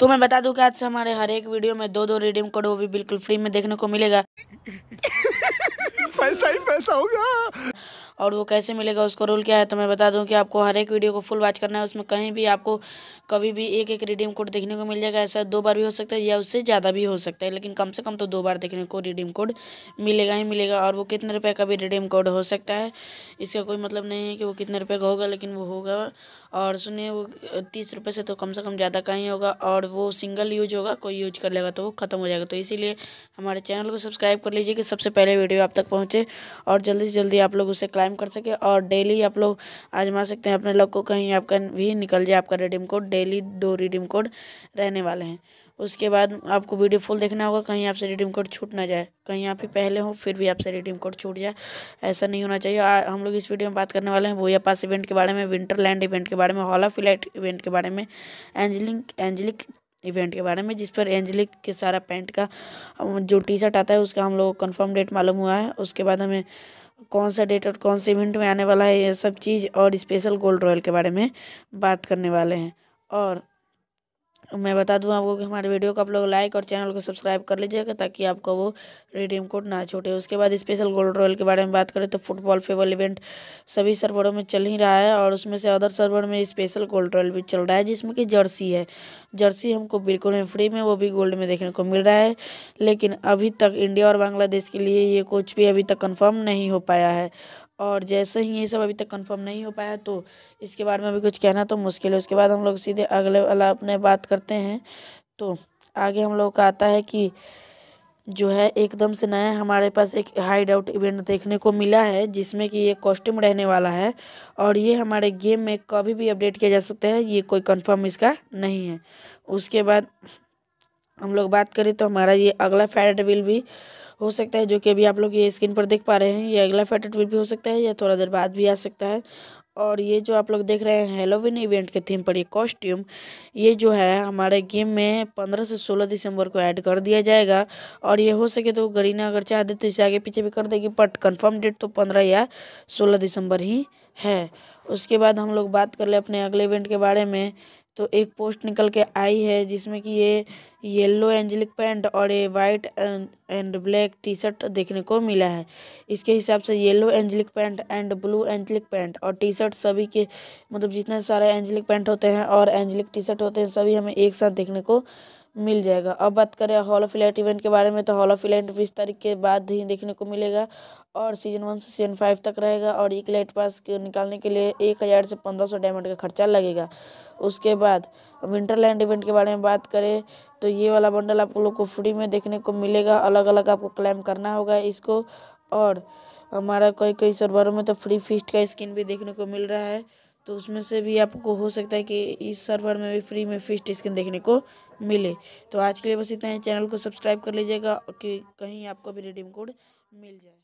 तो मैं बता दूं कि आज से हमारे हर एक वीडियो में दो दो रिडीम कोड वो भी बिल्कुल फ्री में देखने को मिलेगा पैसा ही पैसा होगा और वो कैसे मिलेगा उसका रोल क्या है तो मैं बता दूं कि आपको हर एक वीडियो को फुल वॉच करना है उसमें कहीं भी आपको कभी भी एक एक रिडीम कोड देखने को मिल जाएगा ऐसा दो बार भी हो सकता है या उससे ज़्यादा भी हो सकता है लेकिन कम से कम तो दो बार देखने को रिडीम कोड मिलेगा ही मिलेगा और वो कितने रुपये का भी रिडीम कोड हो सकता है इसका कोई मतलब नहीं है कि वो कितने रुपये का होगा लेकिन वो होगा और सुनिए वो तीस रुपये से तो कम से कम ज़्यादा का ही होगा और वो सिंगल यूज होगा कोई यूज कर लेगा तो वो ख़त्म हो जाएगा तो इसीलिए हमारे चैनल को सब्सक्राइब कर लीजिए कि सबसे पहले वीडियो आप तक पहुँचे और जल्दी से जल्दी आप लोग उसे क्लाइम कर सके और डेली आप लोग आजमा सकते हैं अपने लोग को कहीं आपका भी निकल जाए आपका रिडीम कोड डेली दो रिडीम कोड रहने वाले हैं उसके बाद आपको वीडियो फुल देखना होगा कहीं आपसे रिडीम कोड छूट ना जाए कहीं आप ही पहले हो फिर भी आपसे रिडीम कोड छूट जाए ऐसा नहीं होना चाहिए आ, हम लोग इस वीडियो में बात करने वाले हैं भोया पास इवेंट के बारे में विंटर लैंड इवेंट के बारे में हॉला फिलाइट इवेंट के बारे में एंजलिंग एंजलिक इवेंट के बारे में जिस पर एंजलिक के सारा पैंट का जो टी शर्ट आता है उसका हम लोग कन्फर्म डेट मालूम हुआ है उसके बाद हमें कौन सा डेट और कौन से इवेंट में आने वाला है ये सब चीज़ और स्पेशल गोल्ड रॉयल के बारे में बात करने वाले हैं और मैं बता दूं आपको कि हमारे वीडियो को आप लोग लाइक और चैनल को सब्सक्राइब कर लीजिएगा ताकि आपको वो रिडीम कोड ना छूटे उसके बाद स्पेशल गोल्ड रॉयल के बारे में बात करें तो फुटबॉल फेवल इवेंट सभी सर्वरों में चल ही रहा है और उसमें से अदर सर्वर में स्पेशल गोल्ड रॉयल भी चल रहा है जिसमें कि जर्सी है जर्सी हमको बिल्कुल फ्री में वो भी गोल्ड में देखने को मिल रहा है लेकिन अभी तक इंडिया और बांग्लादेश के लिए ये कोच भी अभी तक कन्फर्म नहीं हो पाया है और जैसे ही ये सब अभी तक कंफर्म नहीं हो पाया तो इसके बारे में भी कुछ कहना तो मुश्किल है उसके बाद हम लोग सीधे अगले वाला अपने बात करते हैं तो आगे हम लोग का आता है कि जो है एकदम से नया हमारे पास एक हाइड आउट इवेंट देखने को मिला है जिसमें कि ये कॉस्ट्यूम रहने वाला है और ये हमारे गेम में कभी भी अपडेट किया जा सकता है ये कोई कन्फर्म इसका नहीं है उसके बाद हम लोग बात करें तो हमारा ये अगला विल भी हो सकता है जो कि अभी आप लोग ये स्क्रीन पर देख पा रहे हैं ये अगला फैटेट भी हो सकता है या थोड़ा देर बाद भी आ सकता है और ये जो आप लोग देख रहे हैं हेलोविन इवेंट के थीम पर ये कॉस्ट्यूम ये जो है हमारे गेम में पंद्रह से सोलह दिसंबर को ऐड कर दिया जाएगा और ये हो सके तो गरीना अगर चाह दे तो इसे आगे पीछे भी कर देगी बट कंफर्म डेट तो पंद्रह या सोलह दिसंबर ही है उसके बाद हम लोग बात कर ले अपने अगले इवेंट के बारे में तो एक पोस्ट निकल के आई है जिसमें कि ये येलो एंजेलिक पैंट और ये white and black T shirt देखने को मिला है इसके हिसाब से yellow angelic pant and blue angelic pant और टी शर्ट सभी के मतलब जितने सारे एंजेलिक पैंट होते हैं और एंजेलिक टी शर्ट होते हैं सभी हमें एक साथ देखने को मिल जाएगा अब बात करें हॉल ऑफ इलाइट इवेंट के बारे में तो हॉल ऑफ इलाइट बीस तारीख के बाद ही देखने को मिलेगा और सीजन वन से सीजन फाइव तक रहेगा और एक लाइट पास निकालने के लिए एक हज़ार से पंद्रह सौ डायमंड का खर्चा लगेगा उसके बाद विंटरलैंड इवेंट के बारे में बात करें तो ये वाला बंडल आप लोग को फ्री में देखने को मिलेगा अलग अलग आपको क्लेम करना होगा इसको और हमारा कई कई सर्वरों में तो फ्री फिस्ट का स्किन भी देखने को मिल रहा है तो उसमें से भी आपको हो सकता है कि इस सर्वर में भी फ्री में फिस्ट स्किन देखने को मिले तो आज के लिए बस इतना ही चैनल को सब्सक्राइब कर लीजिएगा कि कहीं आपको भी रिडीम कोड मिल जाए